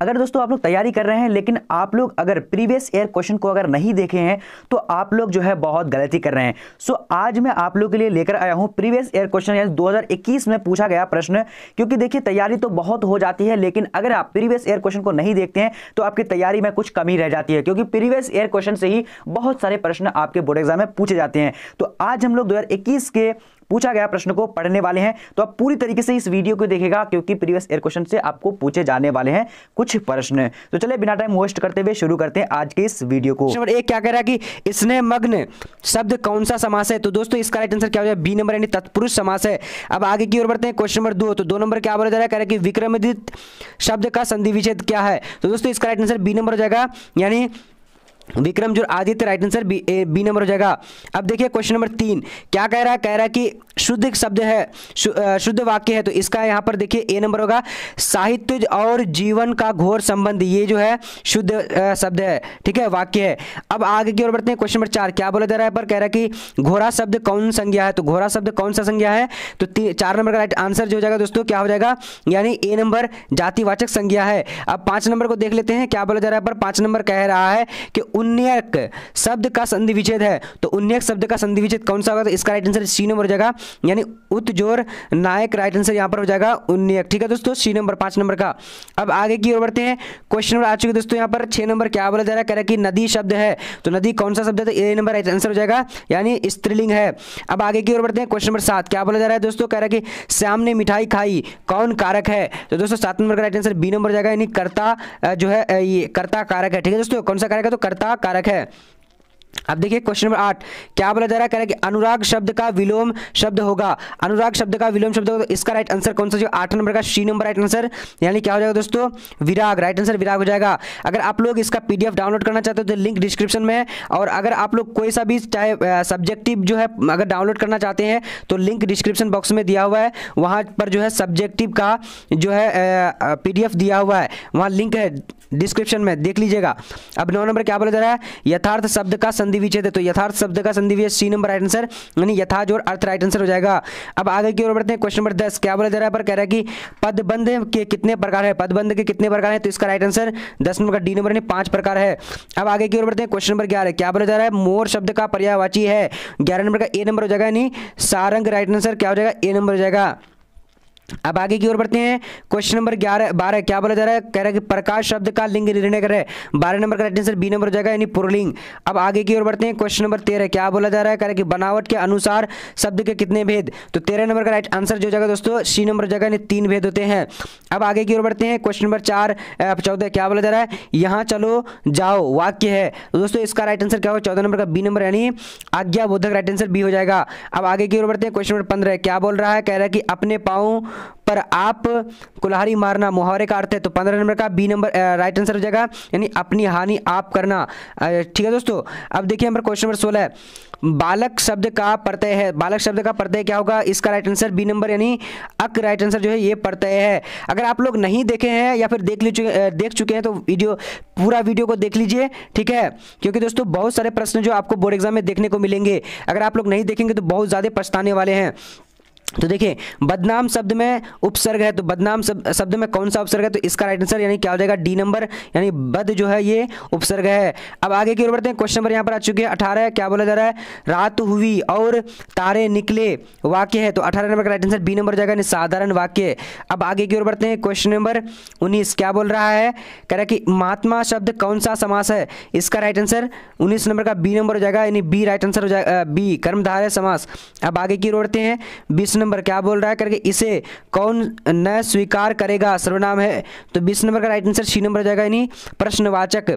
अगर दोस्तों आप लोग तैयारी कर रहे हैं लेकिन आप लोग अगर प्रीवियस ईयर क्वेश्चन को अगर नहीं देखे हैं तो आप लोग जो है बहुत गलती कर रहे हैं सो so, आज मैं आप लोग के लिए लेकर आया हूँ प्रीवियस ईयर क्वेश्चन हज़ार 2021 में पूछा गया प्रश्न क्योंकि देखिए तैयारी तो बहुत हो जाती है लेकिन अगर आप प्रीवियस ईयर क्वेश्चन को नहीं देखते हैं तो आपकी तैयारी में कुछ कमी रह जाती है क्योंकि प्रीवियस ईयर क्वेश्चन से ही बहुत सारे प्रश्न आपके बोर्ड एग्जाम में पूछे जाते हैं तो आज हम लोग दो के पूछा गया प्रश्न को पढ़ने वाले हैं तो आप पूरी तरीके से इस वीडियो को देखेगा क्योंकि प्रीवियस ईयर क्वेश्चन से आपको पूछे जाने वाले हैं कुछ प्रश्न तो चले बिना टाइम वेस्ट करते हुए शुरू करते हैं आज के इस वीडियो को नंबर एक क्या कह रहा है कि इसने मग्न शब्द कौन सा समास है तो दोस्तों इसका राइट आंसर क्या हो जाए बी नंबर यानी तत्पुरुष समास है अब आगे की ओर बढ़ते हैं क्वेश्चन नंबर दो तो दो नंबर क्या बोला जा रहा है कह रहा है कि विक्रमदित शब्द का संधि विच्छेद क्या है तो दोस्तों इसका राइट आंसर बी नंबर हो जाएगा यानी विक्रम जो Aditya right answer B A, B number हो जाएगा अब देखिए क्वेश्चन नंबर तीन क्या कह रहा है कह रहा है कि शुद्ध शब्द है शु, शुद्ध वाक्य है तो इसका यहाँ पर देखिए ए नंबर होगा साहित्य और जीवन का घोर संबंध ये जो है शुद्ध शब्द है ठीक है वाक्य है अब आगे की ओर बढ़ते हैं क्वेश्चन नंबर चार क्या बोला जा रहा है पर कह रहा है कि घोड़ा शब्द कौन संज्ञा है तो घोड़ा शब्द कौन सा संज्ञा है तो चार नंबर का राइट आंसर जो हो जाएगा दोस्तों क्या हो जाएगा यानी ए नंबर जातिवाचक संज्ञा है अब पाँच नंबर को देख लेते हैं क्या बोला जा रहा है पर पाँच नंबर कह रहा है कि उन्नयक शब्द का संधि विच्छेद है तो उन्नयक शब्द का संधि विच्छेद कौन सा होगा तो इसका राइट आंसर सी नंबर हो जाएगा यानी उत्जोर नायक राइट आंसर यहां पर हो जाएगा उन्नयक ठीक है दोस्तों सी नंबर पांच नंबर का अब आगे की ओर बढ़ते हैं क्वेश्चन नंबर आ चुके दोस्तों यहां पर छह नंबर क्या बोला जा रहा है कह रहा है कि नदी शब्द है तो नदी कौन सा शब्द है तो ए नंबर राइट आंसर हो जाएगा यानी स्त्रीलिंग है अब आगे की ओर बढ़ते हैं क्वेश्चन नंबर सात क्या बोला जा रहा है दोस्तों कह रहा है कि श्याम ने मिठाई खाई कौन कारक है तो दोस्तों सात नंबर का राइट आंसर बी नंबर हो जाएगा यानी कर्ता जो है ये कर्ता कारक है ठीक है दोस्तों कौन सा कारक है तो कर्ता का कारक है अब देखिए क्वेश्चन नंबर आठ क्या बोला जा रहा है कि अनुराग शब्द का विलोम शब्द होगा अनुराग शब्द का विलोम शब्द होगा तो इसका राइट आंसर कौन सा जो आठ नंबर का सी नंबर राइट आंसर यानी क्या हो जाएगा दोस्तों विराग राइट आंसर विराग हो जाएगा अगर आप लोग इसका पीडीएफ डाउनलोड करना चाहते हो तो लिंक डिस्क्रिप्शन में है और अगर आप लोग कोई सा भी चाहे सब्जेक्टिव जो है अगर डाउनलोड करना चाहते हैं तो लिंक डिस्क्रिप्शन बॉक्स में दिया हुआ है वहाँ पर जो है सब्जेक्टिव का जो है पी दिया हुआ है वहाँ लिंक है डिस्क्रिप्शन में देख लीजिएगा अब नौ नंबर क्या बोला जा रहा है यथार्थ शब्द का संधि विच्छेद है तो यथार्थ शब्द का संधि विच्छेद सी नंबर राइट आंसर यानी यथाज और अर्थ राइट आंसर हो जाएगा अब आगे की ओर बढ़ते हैं क्वेश्चन नंबर दस क्या बोला जा रहा है पर कह रहा है कि पदबंध के कितने प्रकार है पदबंध के कितने प्रकार है तो इसका राइट आंसर दस नंबर का डी नंबर यानी पांच प्रकार है अब आगे की ओर बढ़ते हैं क्वेश्चन नंबर ग्यारह क्या बोला जा रहा है मोर शब्द का पर्यायवाची है ग्यारह नंबर का ए नंबर हो जाएगा यानी सारंग राइट आंसर क्या हो जाएगा ए नंबर हो जाएगा अब आगे की ओर बढ़ते हैं क्वेश्चन नंबर ग्यारह बारह क्या बोला जा रहा है कह रहा है कि प्रकाश शब्द का लिंग निर्णय कर रहे बारह नंबर का राइट आंसर बी नंबर हो जाएगा यानी पुरलिंग अब आगे की ओर बढ़ते हैं क्वेश्चन नंबर तेरह क्या बोला जा रहा है कह रहा है कि बनावट के अनुसार शब्द के कितने भेद तो तेरह नंबर का राइट आंसर जो जाएगा दोस्तों सी नंबर हो जाएगा यानी तीन भेद होते हैं अब आगे की ओर बढ़ते हैं क्वेश्चन नंबर चार चौदह क्या बोला जा रहा है यहाँ चलो जाओ वाक्य है तो दोस्तों इसका राइट आंसर क्या होगा चौदह नंबर का बी नंबर यानी आज्ञा बोधक राइट आंसर बी हो जाएगा अब आगे की ओर बढ़ते हैं क्वेश्चन नंबर पंद्रह क्या बोल रहा है कह रहा है कि अपने पाँव पर आप कुल्हाड़ी मारना मुहावरे का अर्थ है तो पंद्रह नंबर का बी नंबर राइट आंसर हो जाएगा यानी अपनी हानि आप करना ठीक है दोस्तों अब देखिए हमारे क्वेश्चन नंबर सोलह बालक शब्द का प्रत्यय है बालक शब्द का प्रत्यय क्या होगा इसका राइट आंसर बी नंबर यानी अक राइट आंसर जो है ये प्रत्यय है अगर आप लोग नहीं देखे हैं या फिर देख लीजिए देख चुके हैं तो वीडियो पूरा वीडियो को देख लीजिए ठीक है क्योंकि दोस्तों बहुत सारे प्रश्न जो आपको बोर्ड एग्जाम में देखने को मिलेंगे अगर आप लोग नहीं देखेंगे तो बहुत ज़्यादा पछताने वाले हैं तो देखिए बदनाम शब्द में उपसर्ग है तो बदनाम शब्द में कौन सा उपसर्ग है तो इसका राइट आंसर यानी क्या हो जाएगा डी नंबर यानी बद जो है ये उपसर्ग है अब आगे की ओर बढ़ते हैं क्वेश्चन नंबर यहाँ पर आ चुके हैं अठारह क्या बोला जा रहा है रात हुई और तारे निकले वाक्य है तो अठारह नंबर का राइट आंसर बी नंबर जाएगा यानी साधारण वाक्य अब आगे की ओर बढ़ते हैं क्वेश्चन नंबर उन्नीस क्या बोल रहा है कह रहा है कि महात्मा शब्द कौन सा समास है इसका राइट आंसर उन्नीस नंबर का बी नंबर हो जाएगा यानी बी राइट आंसर हो जाएगा बी कर्मधारय समास अब आगे की ओर बढ़ते हैं बीस बीस नंबर क्या बोल रहा है करके इसे कौन न स्वीकार करेगा सर्वनाम है तो बीस नंबर का राइट आंसर सी नंबर हो जाएगा यानी प्रश्नवाचक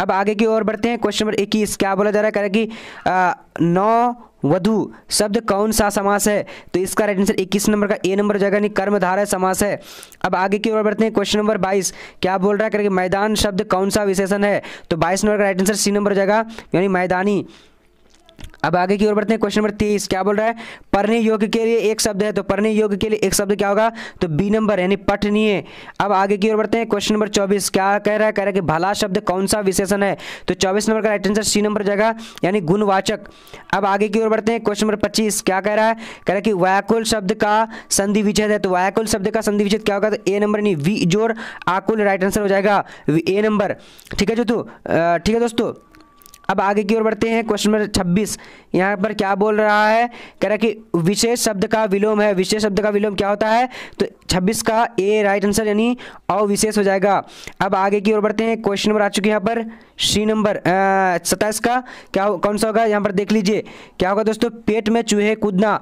अब आगे की ओर बढ़ते हैं क्वेश्चन नंबर इक्कीस क्या बोला जा रहा है करेगी नौ वधु शब्द कौन सा समास है तो इसका राइट आंसर इक्कीस नंबर का ए नंबर जगह नहीं कर्मधारा समास है अब आगे की ओर बढ़ते हैं क्वेश्चन नंबर बाईस क्या बोल रहा है करके मैदान शब्द कौन सा विशेषण है तो बाईस नंबर का राइट आंसर सी नंबर जगह यानी मैदानी अब आगे की ओर बढ़ते हैं क्वेश्चन नंबर तीस क्या बोल रहा है पढ़ने योग्य के लिए एक शब्द है तो पढ़ने योग्य के लिए एक शब्द क्या होगा तो बी नंबर यानी पठनीय अब आगे की ओर बढ़ते हैं क्वेश्चन नंबर चौबीस क्या कह रहा है कह रहा है कि भला शब्द कौन सा विशेषण है तो चौबीस नंबर का राइट आंसर सी नंबर जाएगा यानी गुणवाचक अब आगे की ओर बढ़ते हैं क्वेश्चन नंबर पच्चीस क्या कह रहा है कह रहा है कि व्याकुल शब्द का संधि विच्छेद है तो व्याकुल शब्द का संधि विच्छेद क्या होगा तो ए नंबर यानी वी जोर आकुल राइट आंसर हो जाएगा ए नंबर ठीक है जो ठीक है दोस्तों अब आगे की ओर बढ़ते हैं क्वेश्चन नंबर छब्बीस यहाँ पर क्या बोल रहा है कह रहा है कि विशेष शब्द का विलोम है विशेष शब्द का विलोम क्या होता है तो छब्बीस का ए राइट आंसर यानी अविशेष हो जाएगा अब आगे की ओर बढ़ते हैं क्वेश्चन नंबर आ चुके हैं यहाँ पर सी नंबर सताइस का क्या कौन सा होगा यहाँ पर देख लीजिए क्या होगा दोस्तों पेट में चूहे कूदना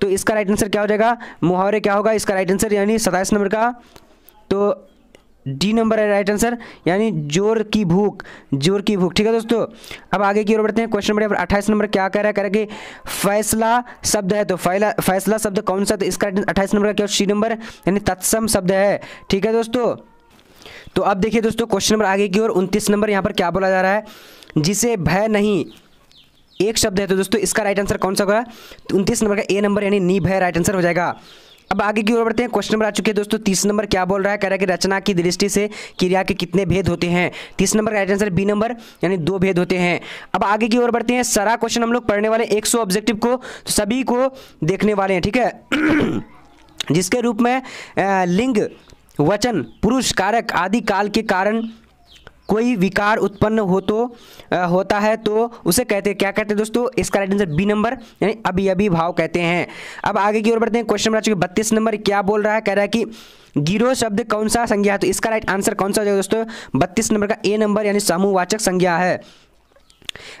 तो इसका राइट आंसर क्या हो जाएगा मुहावरे क्या होगा इसका राइट आंसर यानी सताइस नंबर का तो डी नंबर है राइट आंसर यानी जोर की भूख जोर की भूख ठीक है दोस्तों अब आगे की ओर बढ़ते हैं क्वेश्चन नंबर अट्ठाईस नंबर क्या कह रहा है कह रहा है कि फैसला शब्द है तो फैला फैसला शब्द कौन सा तो इसका अट्ठाईस नंबर क्या सी नंबर यानी तत्सम शब्द है ठीक है दोस्तों तो अब देखिए दोस्तों क्वेश्चन नंबर आगे की ओर उनतीस नंबर यहाँ पर क्या बोला जा रहा है जिसे भय नहीं एक शब्द है तो दोस्तों इसका राइट आंसर कौन सा होगा तो उनतीस नंबर का ए नंबर यानी नी भय राइट आंसर हो जाएगा अब आगे की ओर बढ़ते हैं क्वेश्चन नंबर आ चुके हैं दोस्तों तीस नंबर क्या बोल रहा है कह रहा है कि रचना की दृष्टि से क्रिया के कितने भेद होते हैं तीस नंबर का राइट आंसर बी नंबर यानी दो भेद होते हैं अब आगे की ओर बढ़ते हैं सारा क्वेश्चन हम लोग पढ़ने वाले एक सौ ऑब्जेक्टिव को तो सभी को देखने वाले हैं ठीक है जिसके रूप में लिंग वचन पुरुष कारक आदि काल के कारण कोई विकार उत्पन्न हो तो आ, होता है तो उसे कहते हैं क्या कहते हैं दोस्तों इसका राइट आंसर बी नंबर यानी अभी अभी भाव कहते हैं अब आगे की ओर बढ़ते हैं क्वेश्चन नंबर आ चुके बत्तीस नंबर क्या बोल रहा है कह रहा है कि गिरो शब्द कौन सा संज्ञा है तो इसका राइट आंसर कौन सा हो जाएगा दोस्तों बत्तीस नंबर का ए नंबर यानी समूहवाचक संज्ञा है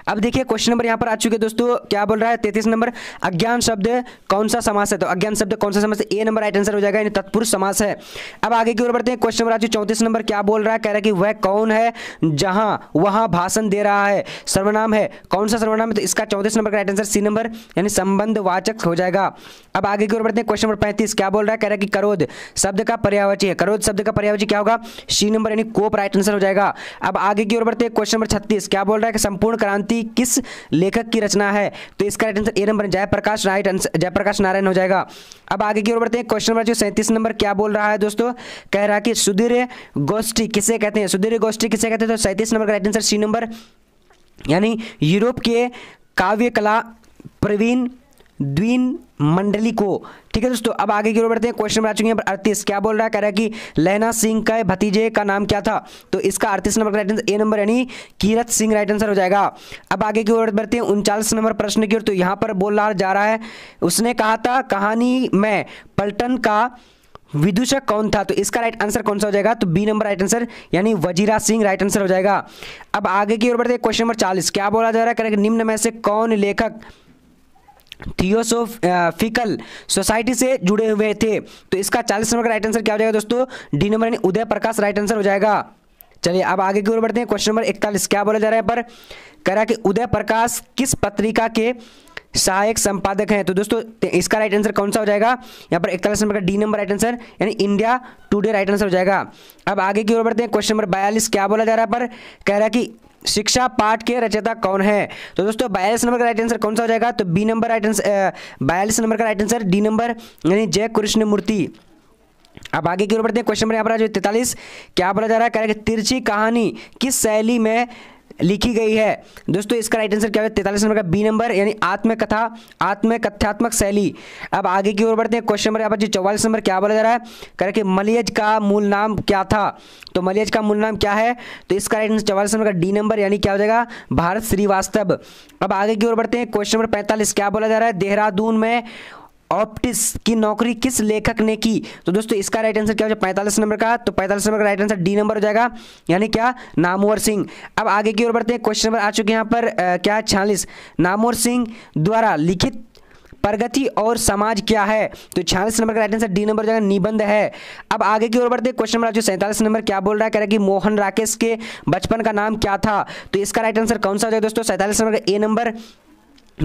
अब देखिए क्वेश्चन नंबर यहाँ पर आ चुके दोस्तों क्या बोल रहा है तैतीस नंबर अज्ञान शब्द कौन सा समास है तो अज्ञान शब्द कौन सा समास है ए नंबर राइट आंसर हो जाएगा यानी तत्पुरुष समास है अब आगे की ओर बढ़ते हैं क्वेश्चन नंबर आ चुके चौंतीस नंबर क्या बोल रहा है कह रहा है कि वह कौन है जहां वहां भाषण दे रहा है सर्वनाम है कौन सा सर्वनाम है तो इसका चौंतीस नंबर का राइट आंसर सी नंबर यानी संबंधवाचक हो जाएगा अब आगे की ओर बढ़ते हैं क्वेश्चन नंबर पैंतीस क्या बोल रहा है कह रहा है कि करोध शब्द का पर्यावची है करोध शब्द का पर्यावची क्या होगा सी नंबर यानी कोप राइट आंसर हो जाएगा अब आगे की ओर बढ़ते हैं क्वेश्चन नंबर छत्तीस क्या बोल रहा है कि संपूर्ण क्रांति किस लेखक की रचना है तो इसका right answer A number Jayaprakash right answer Jayaprakash Narayan हो जाएगा अब आगे की ओर बढ़ते हैं क्वेश्चन नंबर जो सैंतीस नंबर क्या बोल रहा है दोस्तों कह रहा है कि सुधीर गोष्ठी किसे कहते हैं सुधीर गोष्ठी किसे कहते हैं तो सैंतीस नंबर का राइट आंसर सी नंबर यानी यूरोप के काव्य कला प्रवीण द्विन मंडली को ठीक है दोस्तों अब आगे की ओर बढ़ते हैं क्वेश्चन आ चुके हैं अड़तीस क्या बोल रहा है कह रहा है कि लहना सिंह का भतीजे का नाम क्या था तो इसका अड़तीस नंबर का राइट आंसर ए नंबर यानी कीरत सिंह राइट आंसर हो जाएगा अब आगे की ओर बढ़ते हैं उनचालीस नंबर प्रश्न की ओर तो यहाँ पर बोल जा रहा है उसने कहा था कहानी में पलटन का विदूषक कौन था तो इसका राइट आंसर कौन सा हो जाएगा तो बी नंबर राइट आंसर यानी वजीरा सिंह राइट आंसर हो जाएगा अब आगे की ओर बढ़ते क्वेश्चन नंबर चालीस क्या बोला जा रहा है निम्न में से कौन लेखक थियोसोफिकल सोसाइटी uh, से जुड़े हुए थे तो इसका चालीस नंबर का राइट आंसर क्या हो जाएगा दोस्तों डी नंबर यानी उदय प्रकाश राइट आंसर हो जाएगा चलिए अब आगे की ओर बढ़ते हैं क्वेश्चन नंबर इकतालीस क्या बोला जा रहा है पर कह रहा है कि उदय प्रकाश किस पत्रिका के सहायक संपादक हैं तो दोस्तों इसका राइट आंसर कौन सा हो जाएगा यहाँ पर इकतालीस नंबर का डी नंबर राइट आंसर यानी इंडिया टुडे राइट आंसर हो जाएगा अब आगे की ओर बढ़ते हैं क्वेश्चन नंबर बयालीस क्या बोला जा रहा है पर कह रहा है कि शिक्षा पाठ के रचयिता कौन है तो दोस्तों बयालीस नंबर का राइट आंसर कौन सा हो जाएगा तो बी नंबर राइट आंसर बयालीस नंबर का राइट आंसर डी नंबर यानी जय कृष्ण मूर्ति अब आगे की ओर बढ़ते हैं क्वेश्चन नंबर यहाँ पर जो तैतालीस क्या बोला जा रहा है करेक्ट तिरछी कहानी किस शैली में लिखी गई है दोस्तों इसका राइट आंसर क्या है तैतालीस नंबर का बी नंबर यानी आत्मकथा आत्मकथ्यात्मक शैली अब आगे की ओर बढ़ते हैं क्वेश्चन नंबर यहाँ पर चौवालीस नंबर क्या बोला जा रहा है कह रहे मलियज का मूल नाम क्या था तो मलियज का मूल नाम क्या है तो इसका राइट आंसर चौवालीस नंबर का डी नंबर यानी क्या हो जाएगा भारत श्रीवास्तव अब आगे की ओर बढ़ते हैं क्वेश्चन नंबर पैंतालीस क्या बोला जा रहा है देहरादून में ऑप्टिस की नौकरी किस लेखक ने की तो दोस्तों इसका राइट आंसर क्या हो जाएगा पैंतालीस नंबर का तो पैंतालीस नंबर का राइट आंसर डी नंबर हो जाएगा यानी क्या नामवर सिंह अब आगे की ओर बढ़ते हैं क्वेश्चन नंबर आ चुके हैं यहाँ पर आ, क्या छियालीस नामवर सिंह द्वारा लिखित प्रगति और समाज क्या है तो छियालीस नंबर का राइट आंसर डी नंबर जगह निबंध है अब आगे की ओर बढ़ते हैं क्वेश्चन नंबर सैंतालीस नंबर क्या बोल रहा है कह रहा है कि मोहन राकेश के बचपन का नाम क्या था तो इसका राइट आंसर कौन सा हो जाएगा दोस्तों सैंतालीस नंबर का ए नंबर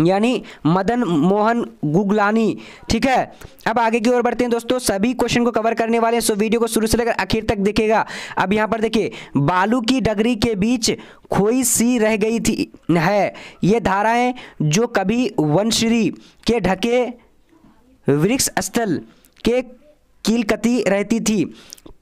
यानी मदन मोहन गुगलानी ठीक है अब आगे की ओर बढ़ते हैं दोस्तों सभी क्वेश्चन को कवर करने वाले हैं सो वीडियो को शुरू से लेकर आखिर तक देखेगा अब यहाँ पर देखिए बालू की डगरी के बीच खोई सी रह गई थी है ये धाराएं जो कभी वनश्री के ढके वृक्ष स्थल के कीलकती रहती थी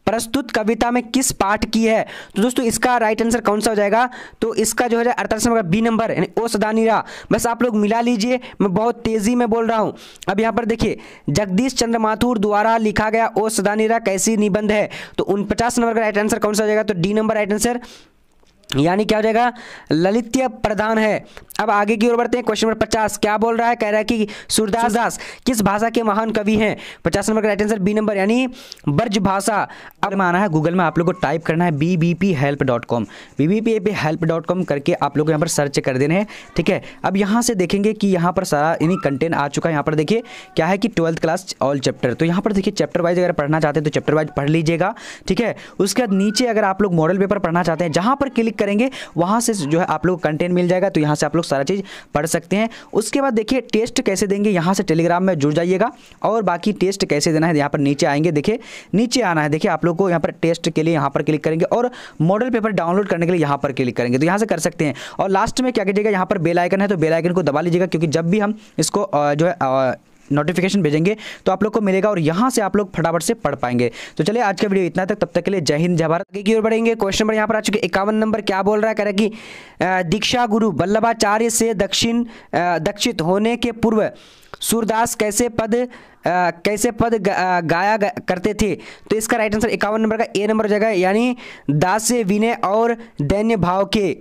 प्रस्तुत कविता में किस पाठ की है तो दोस्तों इसका राइट आंसर कौन सा हो जाएगा तो इसका जो है अर्थात नंबर बी नंबर यानी ओ सदानीरा बस आप लोग मिला लीजिए मैं बहुत तेजी में बोल रहा हूँ अब यहाँ पर देखिए जगदीश चंद्र माथुर द्वारा लिखा गया ओ सदानीरा कैसी निबंध है तो उनपचास नंबर का राइट आंसर कौन सा हो जाएगा तो डी नंबर राइट आंसर यानी क्या हो जाएगा ललित्य प्रधान है अब आगे की ओर बढ़ते हैं क्वेश्चन नंबर पचास क्या बोल रहा है कह रहा है कि सूरदास दास किस भाषा के महान कवि हैं पचास नंबर का राइट आंसर बी नंबर यानी ब्रज भाषा अब माना है गूगल में आप लोग को टाइप करना है B B P help dot com B B P help dot com करके आप लोग यहाँ पर सर्च कर देने हैं ठीक है अब यहाँ से देखेंगे कि यहाँ पर सारा यानी कंटेंट आ चुका है यहाँ पर देखिए क्या है कि ट्वेल्थ क्लास ऑल चैप्टर तो यहाँ पर देखिए चैप्टर वाइज अगर पढ़ना चाहते हैं तो चैप्टर वाइज पढ़ लीजिएगा ठीक है उसके बाद नीचे अगर आप लोग मॉडल पेपर पढ़ना चाहते हैं जहाँ पर क्लिक क्लिक करेंगे वहाँ से जो है आप लोग कंटेंट मिल जाएगा तो यहाँ से आप लोग सारा चीज़ पढ़ सकते हैं उसके बाद देखिए टेस्ट कैसे देंगे यहाँ से टेलीग्राम में जुड़ जाइएगा और बाकी टेस्ट कैसे देना है यहाँ पर नीचे आएंगे देखिए नीचे आना है देखिए आप लोग को यहाँ पर टेस्ट के लिए यहाँ पर क्लिक करेंगे और मॉडल पेपर डाउनलोड करने के लिए यहाँ पर क्लिक करेंगे तो यहाँ से कर सकते हैं और लास्ट में क्या कीजिएगा यहाँ पर बेलाइकन है तो बेलाइकन को दबा लीजिएगा क्योंकि जब भी हम इसको जो है नोटिफिकेशन भेजेंगे तो आप लोग को मिलेगा और यहाँ से आप लोग फटाफट से पढ़ पाएंगे तो चलिए आज का वीडियो इतना तक तब तक के लिए जय हिंद जय भारत की ओर बढ़ेंगे क्वेश्चन नंबर यहाँ पर आ चुके इक्यावन नंबर क्या बोल रहा है कह रहा कि दीक्षा गुरु वल्लभाचार्य से दक्षिण दक्षित होने के पूर्व सूरदास कैसे पद आ, कैसे पद गा, गाया गा, करते थे तो इसका राइट आंसर इक्यावन नंबर का ए नंबर हो जाएगा यानी दास विनय और दैन्य भाव के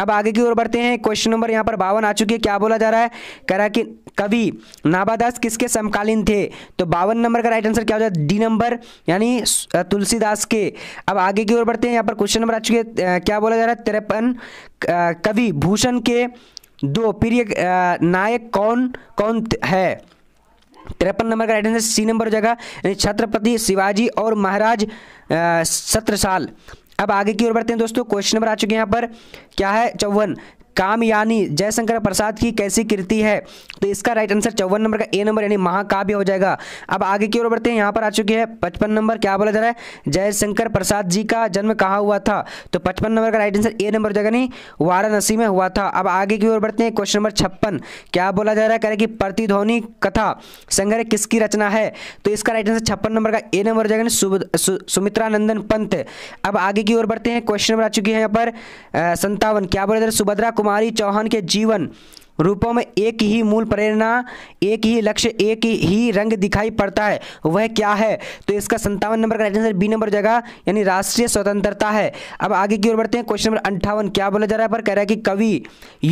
अब आगे की ओर बढ़ते हैं क्वेश्चन नंबर यहाँ पर बावन आ चुकी है क्या बोला जा रहा है कह रहा कि कवि नाभादास किसके समकालीन थे तो बावन नंबर का राइट आंसर क्या हो जाए डी नंबर यानी तुलसीदास के अब आगे की ओर बढ़ते हैं यहाँ पर क्वेश्चन नंबर आ चुके क्या बोला जा रहा है तिरपन कवि भूषण के दो प्रिय नायक कौन कौन है तिरपन नंबर का राइट आंसर सी नंबर हो जाएगा छत्रपति शिवाजी और महाराज सत्रसाल अब आगे की ओर बढ़ते हैं दोस्तों क्वेश्चन नंबर आ चुके हैं यहाँ पर क्या है चौवन कामयानी जयशंकर प्रसाद की कैसी कृति है तो इसका राइट आंसर चौवन नंबर का ए नंबर यानी महाकाव्य हो जाएगा अब आगे की ओर बढ़ते हैं यहाँ पर आ चुकी है पचपन नंबर क्या बोला जा रहा है जयशंकर प्रसाद जी का जन्म कहाँ हुआ था तो पचपन नंबर का राइट आंसर ए नंबर हो जाएगा नहीं वाराणसी में हुआ था अब आगे की ओर बढ़ते हैं क्वेश्चन नंबर छप्पन क्या बोला जा रहा है कह रहे कि प्रतिध्वनि कथा संग्रह किसकी रचना है तो इसका राइट आंसर छप्पन नंबर का ए नंबर हो जाएगा सु, सुमित्रानंदन पंत अब आगे की ओर बढ़ते हैं क्वेश्चन नंबर आ चुकी है यहाँ पर संतावन क्या बोला जा रहा है सुभद्रा कुमारी चौहान के जीवन रूपों में एक ही मूल प्रेरणा एक ही लक्ष्य एक ही रंग दिखाई पड़ता है वह क्या है तो इसका संतावन नंबर का आंसर बी नंबर जगह यानी राष्ट्रीय स्वतंत्रता है अब आगे की ओर बढ़ते हैं क्वेश्चन नंबर अंठावन क्या बोला जा रहा है पर कह रहा है कि कवि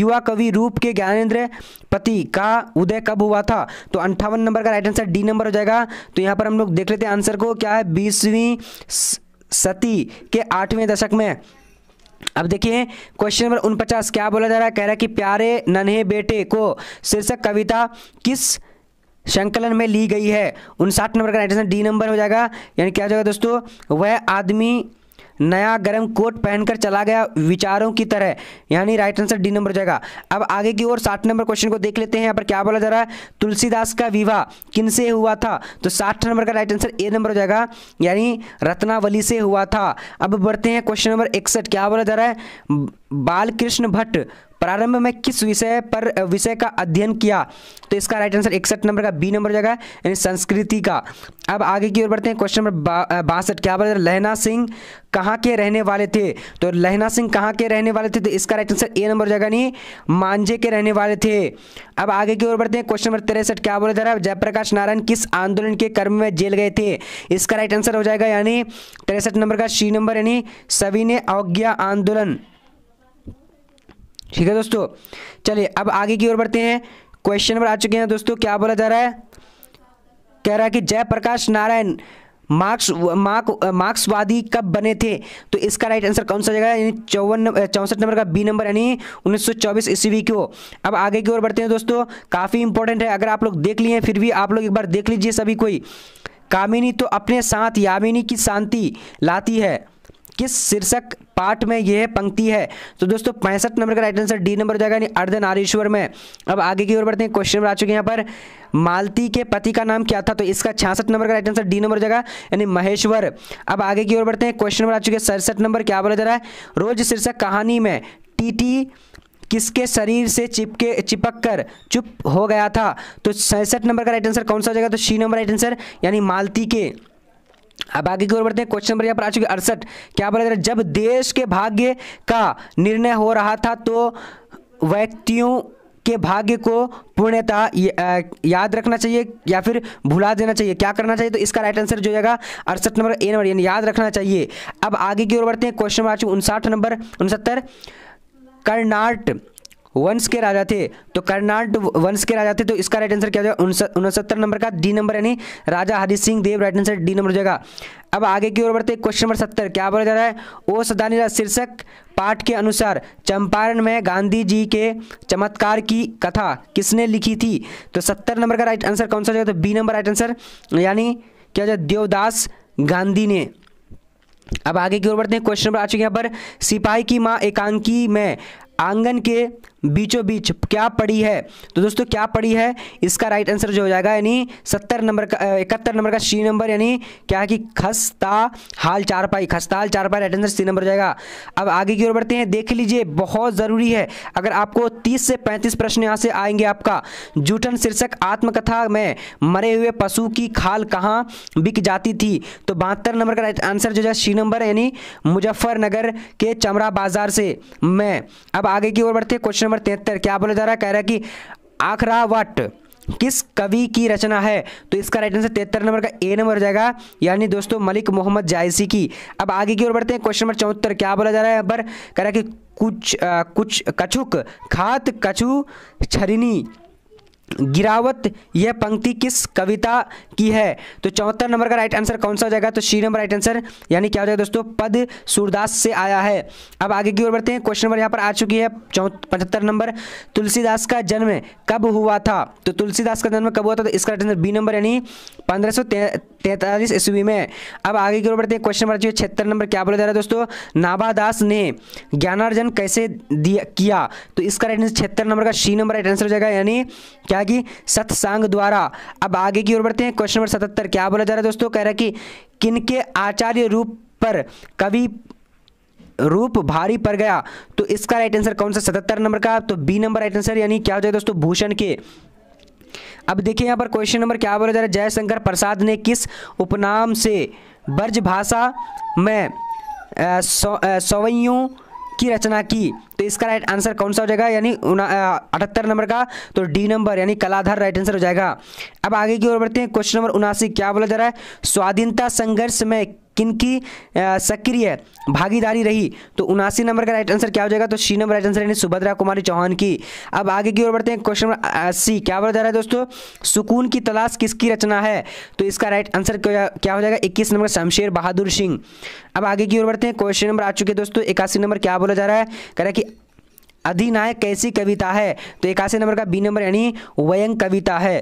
युवा कवि रूप के ज्ञानेन्द्र पति का उदय कब हुआ था तो अंठावन नंबर का राइट आंसर डी नंबर हो जाएगा तो यहाँ पर हम लोग देख लेते हैं आंसर को क्या है बीसवीं सती के आठवें दशक में अब देखिए क्वेश्चन नंबर उनपचास क्या बोला जा रहा है कह रहा है कि प्यारे नन्हे बेटे को शीर्षक कविता किस संकलन में ली गई है उनसाठ नंबर का डी नंबर हो जाएगा यानी क्या हो जाएगा दोस्तों वह आदमी नया गर्म कोट पहनकर चला गया विचारों की तरह यानी राइट आंसर डी नंबर जाएगा अब आगे की ओर साठ नंबर क्वेश्चन को देख लेते हैं यहाँ पर क्या बोला जा रहा है तुलसीदास का विवाह किनसे हुआ था तो साठ नंबर का राइट आंसर ए नंबर हो जाएगा यानी रत्नावली से हुआ था अब बढ़ते हैं क्वेश्चन नंबर इकसठ क्या बोला जा रहा है बालकृष्ण भट्ट प्रारंभ में किस विषय पर विषय का अध्ययन किया तो इसका राइट आंसर इकसठ नंबर का बी नंबर जगह यानी संस्कृति का अब आगे की ओर बढ़ते हैं क्वेश्चन नंबर बासठ क्या बोलते लहना सिंह कहाँ के रहने वाले थे तो लहना सिंह कहाँ के रहने वाले थे तो इसका राइट आंसर ए नंबर जगह नहीं मांझे के रहने वाले थे अब आगे की ओर बढ़ते हैं क्वेश्चन नंबर तिरसठ क्या बोले है जयप्रकाश नारायण किस आंदोलन के कर्म में जेल गए थे इसका राइट आंसर हो जाएगा यानी तिरसठ नंबर का सी नंबर यानी सविनय अवज्ञा आंदोलन ठीक है दोस्तों चलिए अब आगे की ओर बढ़ते हैं क्वेश्चन पर आ चुके हैं दोस्तों क्या बोला जा रहा है कह रहा है कि जयप्रकाश नारायण मार्क्स मार्क मार्क्सवादी कब बने थे तो इसका राइट आंसर कौन सा जगह यानी चौवन चौंसठ नंबर का बी नंबर यानी 1924 ईस्वी को अब आगे की ओर बढ़ते हैं दोस्तों काफ़ी इंपॉर्टेंट है अगर आप लोग देख लिए हैं फिर भी आप लोग एक बार देख लीजिए सभी कोई कामिनी तो अपने साथ यामिनी की शांति लाती है किस शीर्षक पाठ में यह पंक्ति है तो दोस्तों पैंसठ नंबर का राइट आंसर डी नंबर हो जाएगा यानी आरेश्वर में अब आगे की ओर बढ़ते हैं क्वेश्चन आ चुके हैं यहाँ पर मालती के पति का नाम क्या था तो इसका छियासठ नंबर का राइट आंसर डी नंबर हो जाएगा यानी महेश्वर अब आगे की ओर बढ़ते हैं क्वेश्चन नंबर आ चुके हैं सड़सठ नंबर क्या बोला जा रहा है रोज शीर्षक कहानी में टी किसके शरीर से चिपके चिपक कर चुप हो गया था तो सड़सठ नंबर का राइट आंसर कौन सा हो जाएगा तो सी नंबर राइट आंसर यानी मालती के अब आगे की ओर बढ़ते हैं क्वेश्चन नंबर यहाँ पर आ चुके अड़सठ क्या बोला जा जब देश के भाग्य का निर्णय हो रहा था तो व्यक्तियों के भाग्य को पूर्णतः याद रखना चाहिए या फिर भुला देना चाहिए क्या करना चाहिए तो इसका राइट आंसर जो जाएगा अड़सठ नंबर ए नंबर यानी याद रखना चाहिए अब आगे की ओर बढ़ते हैं क्वेश्चन नंबर आ चुके उनसठ नंबर उनसत्तर कर्नाट वंश के राजा थे तो कर्नाट वंश के राजा थे तो इसका राइट आंसर क्या हो जाएगा उनसत्तर नंबर का डी नंबर यानी Raja Hari Singh Deo right answer D number हो जाएगा अब आगे की ओर बढ़ते क्वेश्चन नंबर सत्तर क्या बोला जा रहा है ओ सदानी शीर्षक पाठ के अनुसार चंपारण में गांधी जी के चमत्कार की कथा किसने लिखी थी तो सत्तर नंबर का राइट आंसर कौन सा हो जाएगा तो बी नंबर राइट आंसर यानी क्या हो जाए देवदास गांधी ने अब आगे की ओर बढ़ते हैं क्वेश्चन नंबर आ चुके यहाँ पर सिपाही की माँ एकांकी में आंगन के बीचों बीच क्या पड़ी है तो दोस्तों क्या पड़ी है इसका राइट आंसर जो हो जाएगा यानी सत्तर नंबर का इकहत्तर नंबर का सी नंबर यानी क्या कि खस्ता हाल चारपाई खस्ताल चारपाई राइट आंसर सी नंबर हो जाएगा अब आगे की ओर बढ़ते हैं देख लीजिए बहुत ज़रूरी है अगर आपको तीस से पैंतीस प्रश्न यहाँ से आएंगे आपका जूठन शीर्षक आत्मकथा में मरे हुए पशु की खाल कहाँ बिक जाती थी तो बहत्तर नंबर का राइट आंसर जो है सी नंबर यानी मुजफ्फरनगर के चमरा बाजार से मैं अब आगे की ओर बढ़ते हैं क्वेश्चन नंबर तिहत्तर क्या बोला जा रहा है कह रहा है कि आखरावट किस कवि की रचना है तो इसका राइट आंसर तिहत्तर नंबर का ए नंबर हो जाएगा यानी दोस्तों मलिक मोहम्मद जायसी की अब आगे की ओर बढ़ते हैं क्वेश्चन नंबर चौहत्तर क्या बोला जा रहा है यहाँ पर कह रहा है कि कुछ आ, कुछ कछुक खात कछु छरिनी गिरावट यह पंक्ति किस कविता की है तो चौहत्तर नंबर का राइट आंसर कौन सा हो जाएगा तो सी नंबर राइट आंसर यानी क्या हो जाएगा दोस्तों पद सूरदास से आया है अब आगे की ओर बढ़ते हैं क्वेश्चन नंबर यहाँ पर आ चुकी है पचहत्तर नंबर तुलसीदास का जन्म कब हुआ था तो तुलसीदास का जन्म कब हुआ था तो इसका राइट आंसर बी नंबर यानी पंद्रह तैतालीस ईस्वी में अब आगे की ओर बढ़ते हैं क्वेश्चन नंबर जो छिहत्तर नंबर क्या बोला जा रहा है दोस्तों नाभादास ने ज्ञानार्जन कैसे दिया किया तो इसका राइट आंसर छिहत्तर नंबर का सी नंबर राइट आंसर हो जाएगा यानी क्या जाएगी सत्सांग द्वारा अब आगे की ओर बढ़ते हैं क्वेश्चन नंबर सतहत्तर क्या बोला जा रहा है दोस्तों कह रहा है कि किनके आचार्य रूप पर कवि रूप भारी पड़ गया तो इसका राइट आंसर कौन सा सतहत्तर नंबर का तो बी नंबर राइट आंसर यानी क्या हो जाए दोस्तों भूषण के अब देखिए यहाँ पर क्वेश्चन नंबर क्या बोला जा रहा है जयशंकर प्रसाद ने किस उपनाम से ब्रज भाषा में सौवैयों की रचना की तो इसका राइट आंसर कौन सा हो जाएगा यानी अठहत्तर नंबर का तो डी नंबर यानी कलाधार राइट आंसर हो जाएगा अब आगे की ओर बढ़ते हैं क्वेश्चन नंबर उनासी क्या बोला जा रहा है स्वाधीनता संघर्ष में किनकी सक्रिय भागीदारी रही तो उनासी नंबर का राइट आंसर क्या हो जाएगा तो सी नंबर राइट आंसर यानी सुभद्रा कुमारी चौहान की अब आगे की ओर बढ़ते हैं क्वेश्चन नंबर अस्सी क्या बोला जा रहा है दोस्तों सुकून की तलाश किसकी रचना है तो इसका राइट आंसर क्या हो जाएगा इक्कीस नंबर शमशेर बहादुर सिंह अब आगे की ओर बढ़ते हैं क्वेश्चन नंबर आ चुके दोस्तों इक्यासी नंबर क्या बोला जा रहा है कह रहा है कि अधिनायक कैसी कविता है तो इक्यासी नंबर का बी नंबर यानी वयंग कविता है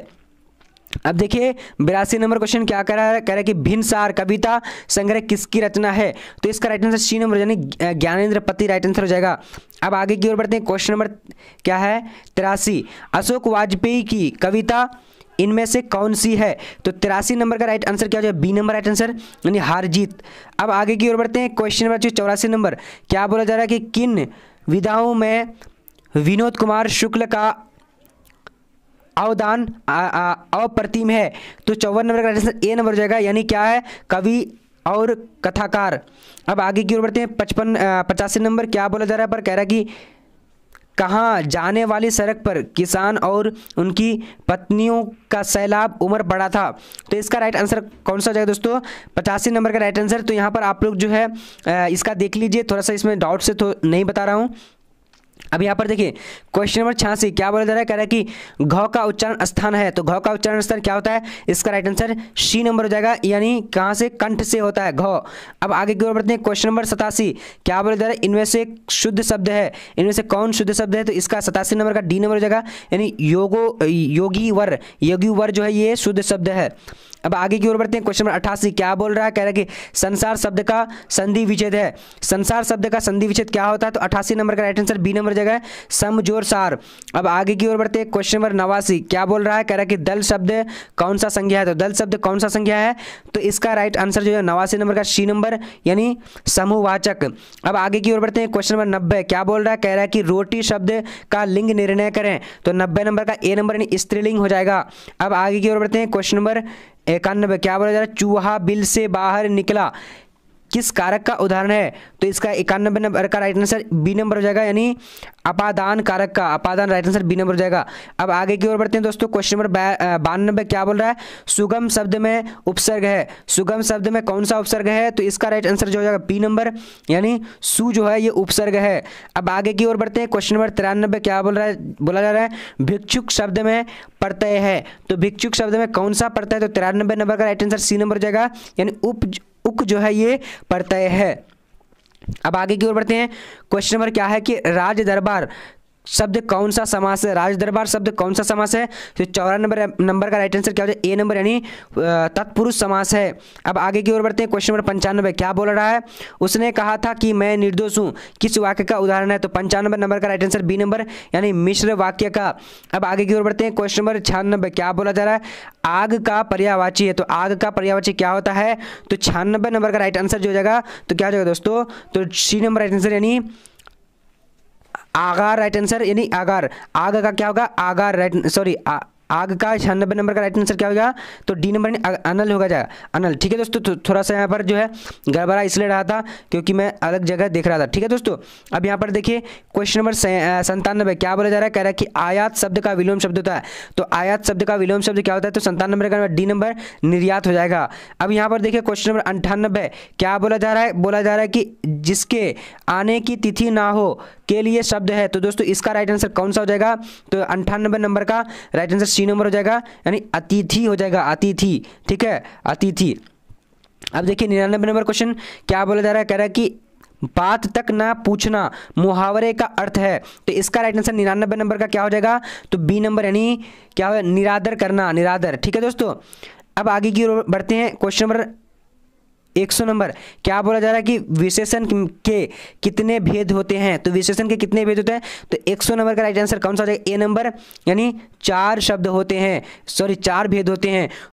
अब देखिए बिरासी नंबर क्वेश्चन क्या कर रहा है कह रहा है कि भिन्न सार कविता संग्रह किसकी रचना है तो इसका राइट आंसर सी नंबर यानी ज्ञानेन्द्र पति राइट आंसर हो जाएगा अब आगे की ओर बढ़ते हैं क्वेश्चन नंबर क्या है तिरासी अशोक वाजपेयी की कविता इनमें से कौन सी है तो तिरासी नंबर का राइट आंसर क्या हो जाए बी नंबर राइट आंसर यानी हार जीत अब आगे की ओर बढ़ते हैं क्वेश्चन नंबर चौरासी नंबर क्या बोला जा रहा है कि किन विधाओं में विनोद कुमार शुक्ल का अवदान अप्रतिम है तो चौवन नंबर का ए नंबर हो जाएगा यानी क्या है कवि और कथाकार अब आगे की ओर बढ़ते हैं पचपन पचासी नंबर क्या बोला जा रहा है पर कह रहा है कि कहाँ जाने वाली सड़क पर किसान और उनकी पत्नियों का सैलाब उम्र बड़ा था तो इसका राइट आंसर कौन सा हो जाएगा दोस्तों पचासी नंबर का राइट आंसर तो यहाँ पर आप लोग जो है इसका देख लीजिए थोड़ा सा इसमें डाउट से तो नहीं बता रहा हूँ अब यहाँ पर देखिए क्वेश्चन नंबर छियासी क्या बोला जा रहा है कह रहा है कि घ का उच्चारण स्थान है तो घ का उच्चारण स्थान क्या होता है इसका राइट आंसर सी नंबर हो जाएगा यानी कहाँ से कंठ से होता है घ अब आगे की ओर बढ़ते हैं क्वेश्चन नंबर सतासी क्या बोला जा रहा है इनमें से शुद्ध शब्द है इनमें से कौन शुद्ध शब्द है तो इसका सतासी नंबर का डी नंबर हो जाएगा यानी योगो योगी वर योगी वर जो है ये शुद्ध शब्द है अब आगे की ओर बढ़ते हैं क्वेश्चन नंबर अट्ठासी क्या बोल रहा है कह रहा है कि संसार शब्द का संधि विच्छेद है संसार शब्द का संधि विच्छेद क्या होता है तो अट्ठासी नंबर का राइट आंसर बी नंबर जगह है समजोर सार अब आगे की ओर बढ़ते हैं क्वेश्चन नंबर नवासी क्या बोल रहा है कह रहा है कि दल शब्द कौन सा संज्ञा है तो दल शब्द कौन सा संज्ञा है तो इसका राइट आंसर जो है नवासी नंबर का सी नंबर यानी समूहवाचक अब आगे की ओर बढ़ते हैं क्वेश्चन नंबर नब्बे क्या बोल रहा है कह रहा है कि रोटी शब्द का लिंग निर्णय करें तो नब्बे नंबर का ए नंबर यानी स्त्रीलिंग हो जाएगा अब आगे की ओर बढ़ते हैं क्वेश्चन नंबर इक्यानवे क्या बोला जा रहा है चूहा बिल से बाहर निकला किस कारक का उदाहरण है तो इसका इक्यानबे नंबर का राइट आंसर बी नंबर हो जाएगा यानी अपादान कारक का अपादान राइट आंसर बी नंबर हो जाएगा अब आगे की ओर बढ़ते हैं दोस्तों क्वेश्चन नंबर बानबे क्या बोल रहा है सुगम शब्द में उपसर्ग है सुगम शब्द में कौन सा उपसर्ग है तो इसका राइट आंसर जो हो जाएगा बी नंबर यानी सु जो है ये उपसर्ग है अब आगे की ओर बढ़ते हैं क्वेश्चन नंबर तिरानबे क्या बोल रहा है बोला जा रहा है भिक्षुक शब्द में प्रत्यय है तो भिक्षुक शब्द में कौन सा प्रत्यय तो तिरानबे नंबर का राइट आंसर सी नंबर हो जाएगा यानी उप उक जो है ये प्रत्यय है अब आगे की ओर बढ़ते हैं क्वेश्चन नंबर क्या है कि राज दरबार शब्द कौन सा समास है राज दरबार शब्द कौन सा समास है तो चौरा नंबर नंबर का राइट आंसर क्या हो जाए ए नंबर यानी तत्पुरुष समास है अब आगे की ओर बढ़ते हैं क्वेश्चन नंबर पंचानबे क्या बोल रहा है उसने कहा था कि मैं निर्दोष हूँ किस वाक्य का उदाहरण है तो पंचानबे नंबर का राइट आंसर बी नंबर यानी मिश्र वाक्य का अब आगे की ओर बढ़ते हैं क्वेश्चन नंबर छियानबे क्या बोला जा रहा है आग का पर्यावाची है तो आग का पर्यावाची क्या होता है तो छियानबे नंबर का राइट आंसर जो हो जाएगा तो क्या हो जाएगा दोस्तों तो सी नंबर राइट आंसर यानी आगार राइट आंसर यानी आगार आग का क्या होगा आगार राइट सॉरी आग का छियानबे नंबर का राइट आंसर क्या होगा तो डी नंबर अनल होगा जाएगा अनल ठीक है दोस्तों तो थोड़ा सा यहाँ पर जो है गड़बड़ा इसलिए रहा था क्योंकि मैं अलग जगह देख रहा था ठीक है दोस्तों अब यहाँ पर देखिए क्वेश्चन नंबर संतानबे क्या बोला जा रहा है कह रहा है कि आयात शब्द का विलोम शब्द होता है तो आयात शब्द का विलोम शब्द क्या होता है तो संतान नंबर का डी नंबर निर्यात हो जाएगा अब यहाँ पर देखिए क्वेश्चन नंबर अंठानबे क्या बोला जा रहा है बोला जा रहा है कि जिसके आने की तिथि ना हो के लिए शब्द है तो दोस्तों इसका राइट आंसर कौन सा हो जाएगा तो अंठानबे नंबर का राइट आंसर सी नंबर हो जाएगा यानी अतिथि हो जाएगा अतिथि ठीक है अतिथि अब देखिए निन्यानबे नंबर क्वेश्चन क्या बोला जा रहा है कह रहा है कि बात तक ना पूछना मुहावरे का अर्थ है तो इसका राइट आंसर निन्यानबे नंबर का क्या हो जाएगा तो बी नंबर यानी क्या हो निरादर करना निरादर ठीक है दोस्तों अब आगे की ओर बढ़ते हैं क्वेश्चन नंबर एक सौ नंबर क्या बोला जा रहा है कि विशेषण के कितने भेद होते हैं तो विशेषण के कितने भेद होते हैं तो एक सौ नंबर का राइट आंसर कौन सा हो जाएगा ए नंबर यानी चार शब्द होते हैं सॉरी चार भेद होते हैं